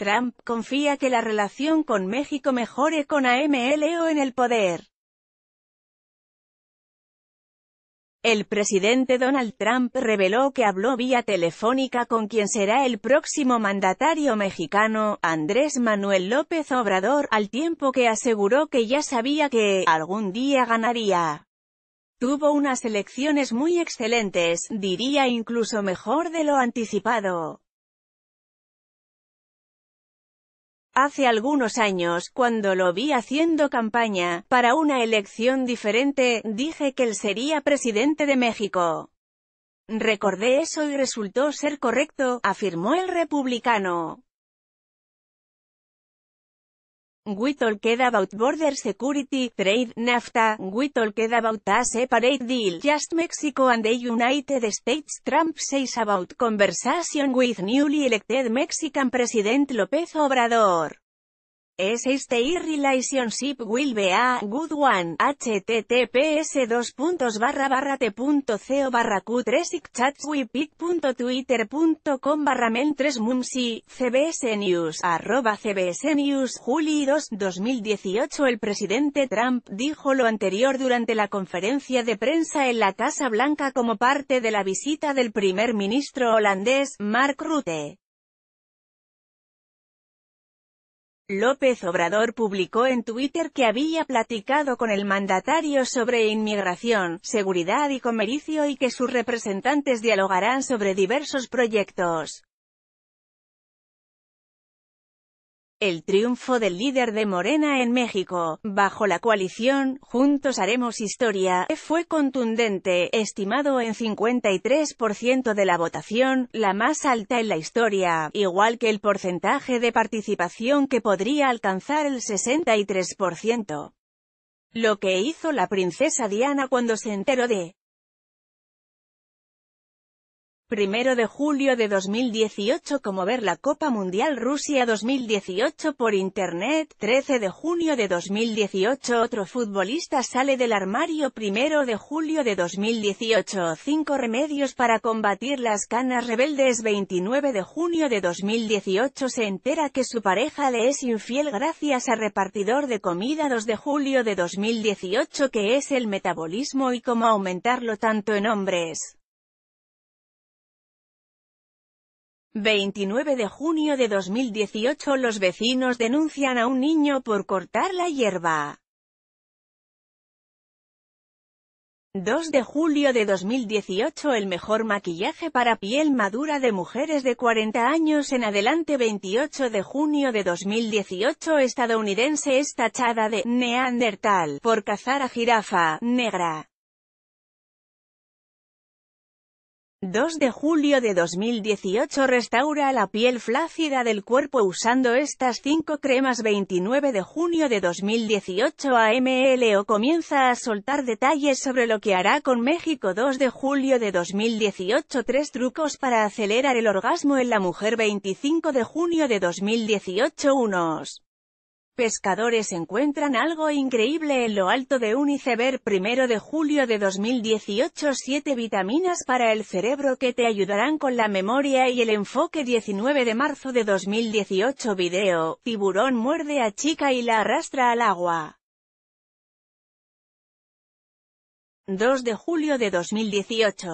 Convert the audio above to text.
Trump confía que la relación con México mejore con AMLO en el poder. El presidente Donald Trump reveló que habló vía telefónica con quien será el próximo mandatario mexicano, Andrés Manuel López Obrador, al tiempo que aseguró que ya sabía que algún día ganaría. Tuvo unas elecciones muy excelentes, diría incluso mejor de lo anticipado. Hace algunos años, cuando lo vi haciendo campaña, para una elección diferente, dije que él sería presidente de México. Recordé eso y resultó ser correcto, afirmó el republicano. We talked about border security, trade, NAFTA, we talked about a separate deal, just Mexico and the United States. Trump says about conversation with newly elected Mexican President López Obrador este y relationship will be a good one. https 2. barra t.co q3 barra men 3 cbs news arroba cbs news juli 2 2018 el presidente Trump dijo lo anterior durante la conferencia de prensa en la Casa Blanca como parte de la visita del primer ministro holandés Mark Rutte. López Obrador publicó en Twitter que había platicado con el mandatario sobre inmigración, seguridad y comercio y que sus representantes dialogarán sobre diversos proyectos. El triunfo del líder de Morena en México, bajo la coalición, Juntos Haremos Historia, fue contundente, estimado en 53% de la votación, la más alta en la historia, igual que el porcentaje de participación que podría alcanzar el 63%. Lo que hizo la princesa Diana cuando se enteró de 1 de julio de 2018 como ver la Copa Mundial Rusia 2018 por Internet, 13 de junio de 2018 otro futbolista sale del armario 1 de julio de 2018 5 remedios para combatir las canas rebeldes 29 de junio de 2018 se entera que su pareja le es infiel gracias a repartidor de comida 2 de julio de 2018 que es el metabolismo y cómo aumentarlo tanto en hombres. 29 de junio de 2018 los vecinos denuncian a un niño por cortar la hierba. 2 de julio de 2018 El mejor maquillaje para piel madura de mujeres de 40 años en adelante 28 de junio de 2018 Estadounidense es tachada de «neandertal» por cazar a jirafa negra. 2 de julio de 2018 Restaura la piel flácida del cuerpo usando estas 5 cremas 29 de junio de 2018 AMLO comienza a soltar detalles sobre lo que hará con México 2 de julio de 2018 3 trucos para acelerar el orgasmo en la mujer 25 de junio de 2018 unos Pescadores encuentran algo increíble en lo alto de un iceberg 1 de julio de 2018 7 vitaminas para el cerebro que te ayudarán con la memoria y el enfoque 19 de marzo de 2018 Video, tiburón muerde a chica y la arrastra al agua. 2 de julio de 2018